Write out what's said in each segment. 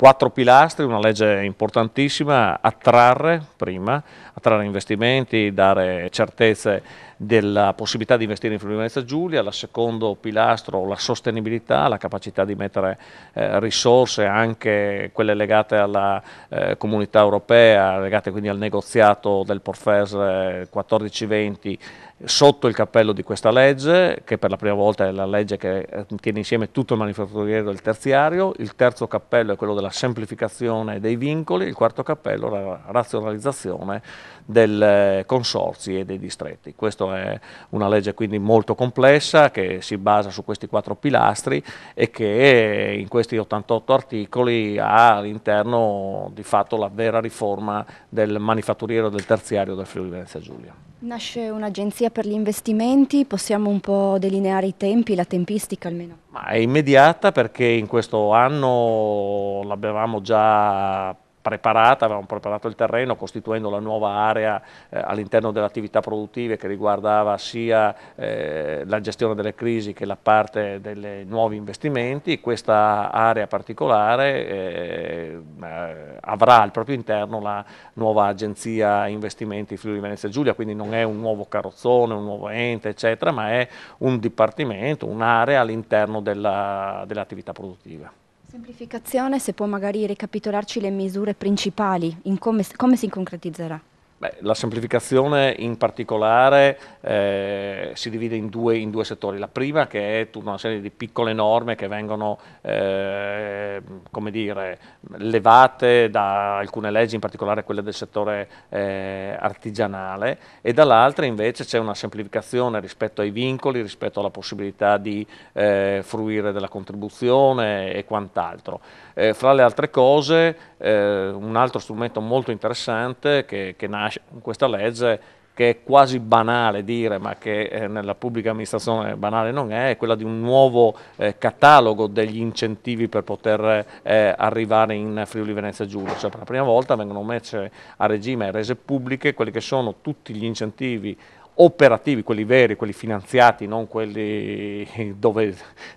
quattro pilastri, una legge importantissima, attrarre prima, attrarre investimenti, dare certezze della possibilità di investire in Friuli Giulia, la secondo pilastro la sostenibilità, la capacità di mettere eh, risorse anche quelle legate alla eh, comunità europea, legate quindi al negoziato del Porfes 14-20 sotto il cappello di questa legge, che per la prima volta è la legge che eh, tiene insieme tutto il manifatturiero del terziario, il terzo cappello è quello della la semplificazione dei vincoli, il quarto cappello la razionalizzazione dei eh, consorzi e dei distretti. Questa è una legge quindi molto complessa che si basa su questi quattro pilastri e che in questi 88 articoli ha all'interno di fatto la vera riforma del manifatturiero del terziario del Friuli Venezia Giulia. Nasce un'agenzia per gli investimenti, possiamo un po' delineare i tempi, la tempistica almeno? Ma è immediata perché in questo anno l'avevamo già preparata, avevamo preparato il terreno costituendo la nuova area eh, all'interno delle attività produttive che riguardava sia eh, la gestione delle crisi che la parte dei nuovi investimenti, questa area particolare eh, eh, avrà al proprio interno la nuova agenzia investimenti Friuli Venezia Giulia, quindi non è un nuovo carrozzone, un nuovo ente eccetera, ma è un dipartimento, un'area all'interno dell'attività dell produttiva. Semplificazione, se può magari ricapitolarci le misure principali, come, come si concretizzerà? Beh, la semplificazione in particolare eh, si divide in due, in due, settori. La prima che è tutta una serie di piccole norme che vengono eh, dire, levate da alcune leggi, in particolare quelle del settore eh, artigianale, e dall'altra invece c'è una semplificazione rispetto ai vincoli, rispetto alla possibilità di eh, fruire della contribuzione e quant'altro. Eh, fra le altre cose eh, un altro strumento molto interessante che, che nasce con questa legge che è quasi banale dire, ma che eh, nella pubblica amministrazione banale non è, è quella di un nuovo eh, catalogo degli incentivi per poter eh, arrivare in Friuli Venezia Giulia. Cioè, per la prima volta vengono messe a regime rese pubbliche quelli che sono tutti gli incentivi operativi, quelli veri, quelli finanziati, non quelli dove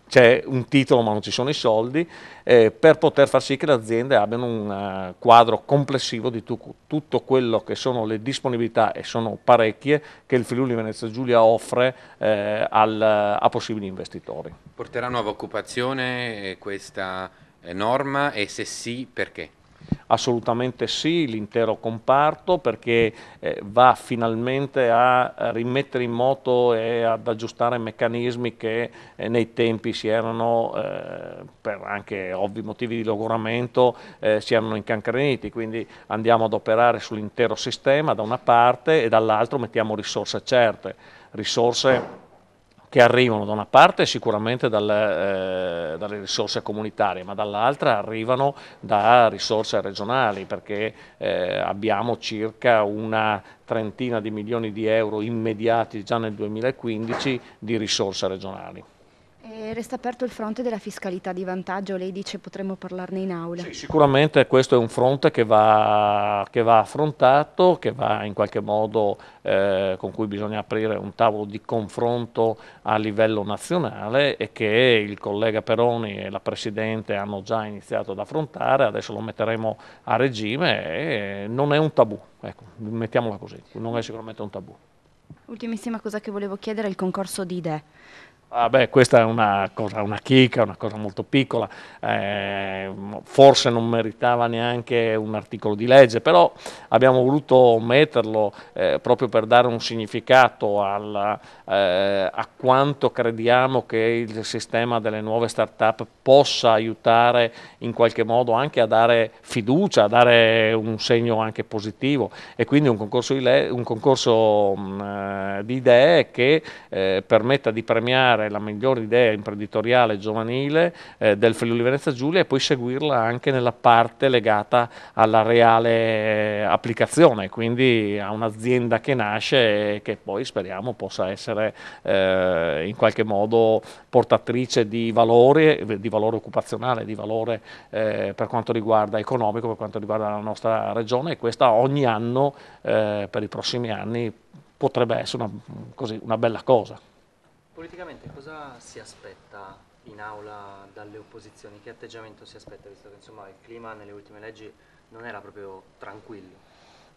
c'è un titolo ma non ci sono i soldi, eh, per poter far sì che le aziende abbiano un uh, quadro complessivo di tu tutto quello che sono le disponibilità, e sono parecchie, che il Friuli Venezia Giulia offre eh, al, a possibili investitori. Porterà nuova occupazione eh, questa eh, norma e se sì perché? Assolutamente sì, l'intero comparto perché eh, va finalmente a rimettere in moto e ad aggiustare meccanismi che eh, nei tempi si erano, eh, per anche ovvi motivi di logoramento, eh, si erano incancreniti, quindi andiamo ad operare sull'intero sistema da una parte e dall'altro mettiamo risorse certe, risorse che arrivano da una parte sicuramente dalle, eh, dalle risorse comunitarie, ma dall'altra arrivano da risorse regionali, perché eh, abbiamo circa una trentina di milioni di euro immediati già nel 2015 di risorse regionali resta aperto il fronte della fiscalità di vantaggio, lei dice potremmo parlarne in aula. Sì, sicuramente questo è un fronte che va, che va affrontato, che va in qualche modo eh, con cui bisogna aprire un tavolo di confronto a livello nazionale e che il collega Peroni e la Presidente hanno già iniziato ad affrontare, adesso lo metteremo a regime e non è un tabù, ecco, mettiamola così, non è sicuramente un tabù. Ultimissima cosa che volevo chiedere è il concorso di idee. Ah beh, questa è una, cosa, una chicca, una cosa molto piccola, eh, forse non meritava neanche un articolo di legge, però abbiamo voluto metterlo eh, proprio per dare un significato al, eh, a quanto crediamo che il sistema delle nuove start-up possa aiutare in qualche modo anche a dare fiducia, a dare un segno anche positivo e quindi un concorso di, un concorso, mh, mm, eh, di idee che eh, permetta di premiare è la migliore idea imprenditoriale giovanile eh, del Friuli Venezia Giulia e poi seguirla anche nella parte legata alla reale eh, applicazione, quindi a un'azienda che nasce e che poi speriamo possa essere eh, in qualche modo portatrice di valore, di valore occupazionale, di valore eh, per quanto riguarda economico, per quanto riguarda la nostra regione e questa ogni anno eh, per i prossimi anni potrebbe essere una, così, una bella cosa. Politicamente cosa si aspetta in aula dalle opposizioni? Che atteggiamento si aspetta, visto che insomma, il clima nelle ultime leggi non era proprio tranquillo?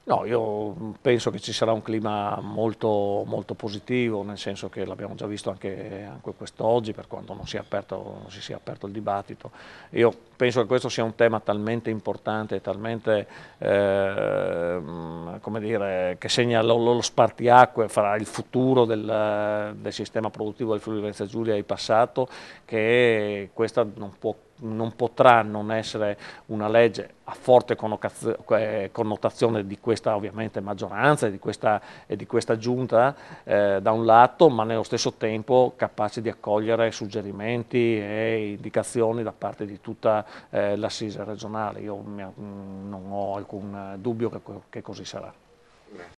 No, io penso che ci sarà un clima molto, molto positivo, nel senso che l'abbiamo già visto anche, anche quest'oggi, per quanto non, si aperto, non si sia aperto il dibattito. Io penso che questo sia un tema talmente importante, talmente, eh, dire, che segna lo, lo, spartiacque fra il futuro del, del sistema produttivo del Friuli Venezia Giulia e il passato, che questa non può non potrà non essere una legge a forte eh, connotazione di questa ovviamente maggioranza e di questa, e di questa giunta eh, da un lato, ma nello stesso tempo capace di accogliere suggerimenti e indicazioni da parte di tutta eh, l'assise regionale. Io mh, non ho alcun eh, dubbio che, che così sarà.